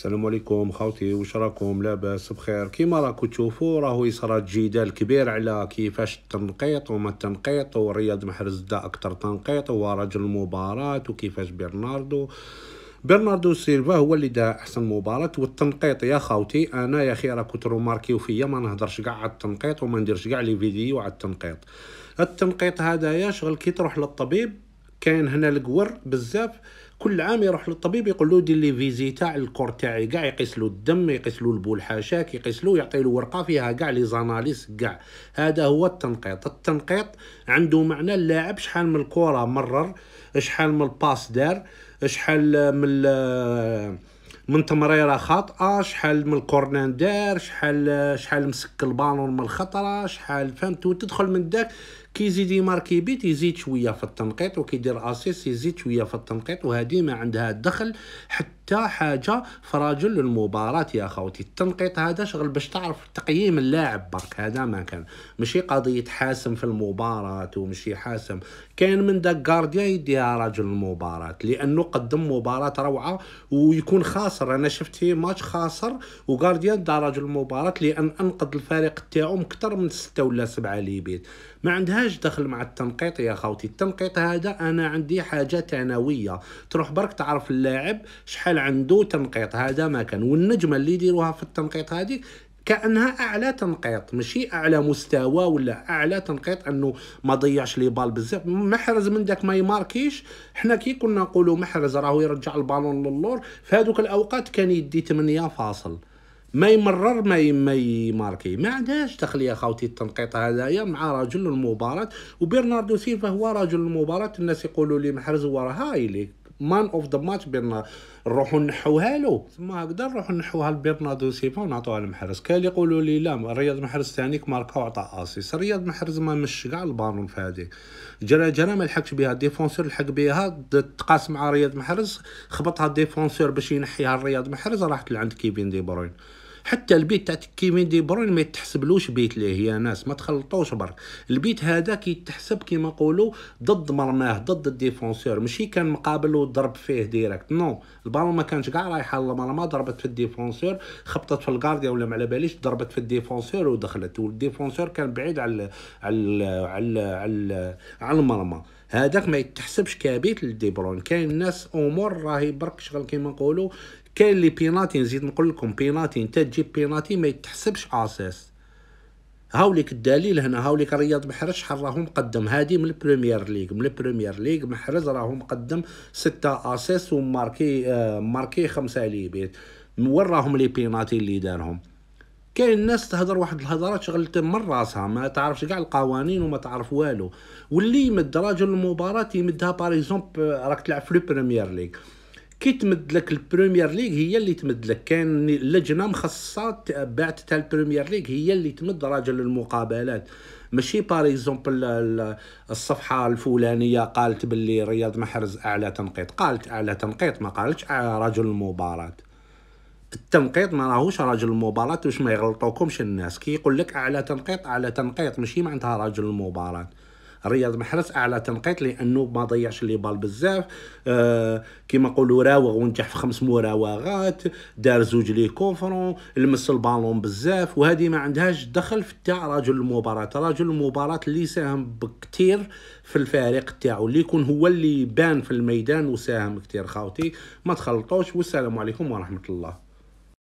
السلام عليكم خاوتي واش راكم لاباس بخير كيما راكم تشوفوا راهو يصرى جدال كبير على كيفاش التنقيط وما التنقيط ورياض محرز دا اكثر تنقيط هو رجل المباراه وكيفاش بيرناردو برناردو سيلفا هو اللي دا احسن مباراه والتنقيط يا خاوتي انا يا اخي راكو تروماركيو فيا ما نهضرش كاع على التنقيط وما نديرش كاع لي فيديو على التنقيط التنقيط يا شغل كي تروح للطبيب كاين هنا القور بزاف كل عام يروح للطبيب يقول له دير لي فيزي تاع الكور تاعي كاع يقيس له الدم يقيس له حاشاك يقيس له يعطي له ورقه فيها كاع لي زاناليس كاع هذا هو التنقيط التنقيط عنده معنى اللاعب شحال من الكره مرر شحال من الباس دار شحال من من تمريره خاطئه شحال من الكورنان دار شحال شحال مسك البالون من الخطره شحال فهمت وتدخل من داك كيزيد يماركي بيت يزيد شويه في التنقيط وكيدير اسيس يزيد شويه في التنقيط وهذه ما عندها دخل حتى حاجه في رجل المباراه يا خوتي التنقيط هذا شغل باش تعرف تقييم اللاعب برك هذا ما كان ماشي قضيه حاسم في المباراه ومشي حاسم كاين من داك غارديا يديها رجل المباراه لانه قدم مباراه روعه ويكون خاسر انا شفت فيه ماتش خاسر وغارديا دار رجل المباراه لان انقذ الفريق تاعو اكثر من 6 ولا 7 ليبيت ما عندهاش دخل مع التنقيط يا خوتي التنقيط هذا انا عندي حاجه ثانويه تروح برك تعرف اللاعب شحال عنده تنقيط هذا ما كان والنجمه اللي يديروها في التنقيط هذه كانها اعلى تنقيط ماشي اعلى مستوى ولا اعلى تنقيط انه ما ضيعش لي بال بزاف محرز من داك ما يماركيش حنا كي كنا نقولوا محرز راهو يرجع البالون للور في هذوك الاوقات كان يدي 8 فاصل ما يمرر ما يماركي ما عندهاش دخل يا خاوتي التنقيط هذايا مع رجل المباراة وبرناردو سيلفا هو رجل المباراة الناس يقولوا لي محرز هو راه هايلي مان اوف ذا ماتش بان نروحوا نحوها له تما هكذا نروحوا نحوها لبرناردو سيفا ونعطوها كاين اللي يقولوا لي لا رياض محرز ثانيك ماركا وعطى اسيس رياض محرز ما مش كاع البالون في هذه جرى جرى ما لحقش بها ديفونسور لحق بها تقاس مع رياض محرز خبطها ديفونسور باش ينحيها رياض محرز راحت لعند كيفين دي بروين حتى البيت تاع كيفين دي بروين ما يتحسبلوش بيت ليه يا ناس ما تخلطوش برك البيت هذا كيتحسب كيما نقولوا ضد مرماه ضد الديفونسور ماشي كان مقابل وضرب فيه ديريكت نو البالون ما كانش كاع رايحه للمرمى ضربت في الديفونسور خبطت في الغارديا ولا ما على باليش ضربت في الديفونسور ودخلت والديفونسور كان بعيد على على على على, على المرمى هذاك ما يتحسبش كبيت لدي بروين كاين ناس امور راهي برك شغل كيما نقولوا كاين لي بيناتي نزيد نقول لكم بيناتي انت تجيب بيناتي ما يتحسبش اساس هاوليك الدليل هنا هاوليك رياض محرز شحال راهو مقدم هادي من البريمير ليغ من البريمير ليغ محرز راهو مقدم ستة اساس وماركي آه ماركي خمسة ليبيت وين راهم لي بيناتي اللي دارهم كاين الناس تهضر واحد الهضره شغلت من راسها ما تعرفش كاع القوانين وما تعرف والو واللي يمد راجل المباراه يمدها باريزومب راك تلعب في البريمير ليغ كي تمد لك البريمير ليغ هي اللي تمد لك كان لجنه مخصصه بعت تاع البريمير ليغ هي اللي تمد راجل المقابلات ماشي باريزومبل الصفحه الفلانيه قالت باللي رياض محرز اعلى تنقيط قالت اعلى تنقيط ما قالتش رجل المباراه التنقيط ما راهوش راجل المباراه باش ما يغلطوكمش الناس كي يقول لك اعلى تنقيط اعلى تنقيط ماشي معناتها راجل المباراه رياض محرز اعلى تنقيط لانه ما ضيعش لي بال بزاف آه كيما نقولوا راوغ ونجح في خمس مراوغات دار زوج لي كونفرون لمس البالون بزاف وهذه ما عندهاش دخل في تاع رجل المباراه رجل المباراه اللي ساهم بكثير في الفريق تاعو اللي يكون هو اللي بان في الميدان وساهم كثير خاوتي ما تخلطوش والسلام عليكم ورحمه الله